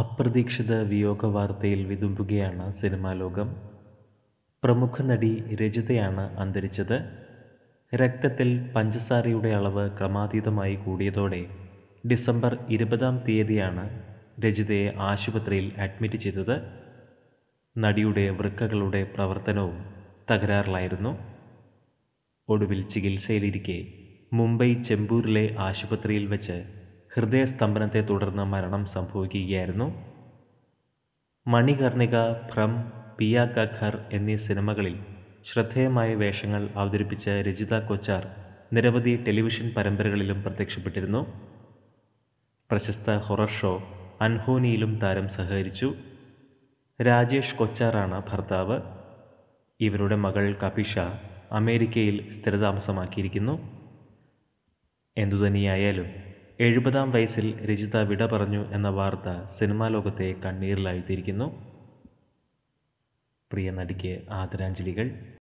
അപ്രതീക്ഷിത വിയോഗ വാർത്തയിൽ വിതുമ്പുകയാണ് സിനിമാ ലോകം പ്രമുഖ നടി രജിതയാണ് അന്തരിച്ചത് രക്തത്തിൽ പഞ്ചസാരയുടെ അളവ് ക്രമാതീതമായി കൂടിയതോടെ ഡിസംബർ ഇരുപതാം തീയതിയാണ് രജിതയെ ആശുപത്രിയിൽ അഡ്മിറ്റ് ചെയ്തത് നടിയുടെ വൃക്കകളുടെ പ്രവർത്തനവും തകരാറിലായിരുന്നു ഒടുവിൽ ചികിത്സയിലിരിക്കെ മുംബൈ ചെമ്പൂരിലെ ആശുപത്രിയിൽ വെച്ച് ഹൃദയസ്തംഭനത്തെ തുടർന്ന് മരണം സംഭവിക്കുകയായിരുന്നു മണികർണിക ഭ്രം പിയ ക എന്നീ സിനിമകളിൽ ശ്രദ്ധേയമായ വേഷങ്ങൾ അവതരിപ്പിച്ച രജിത കൊച്ചാർ നിരവധി ടെലിവിഷൻ പരമ്പരകളിലും പ്രത്യക്ഷപ്പെട്ടിരുന്നു പ്രശസ്ത ഹൊറർ ഷോ അൻഹോനിയിലും താരം സഹകരിച്ചു രാജേഷ് കൊച്ചാറാണ് ഭർത്താവ് ഇവരുടെ മകൾ കപിഷ അമേരിക്കയിൽ സ്ഥിരതാമസമാക്കിയിരിക്കുന്നു എന്തുതന്നെയായാലും എഴുപതാം വയസ്സിൽ രചിത വിട പറഞ്ഞു എന്ന വാർത്ത സിനിമാ ലോകത്തെ കണ്ണീരിലായിത്തിരിക്കുന്നു പ്രിയ നടിക്ക് ആദരാഞ്ജലികൾ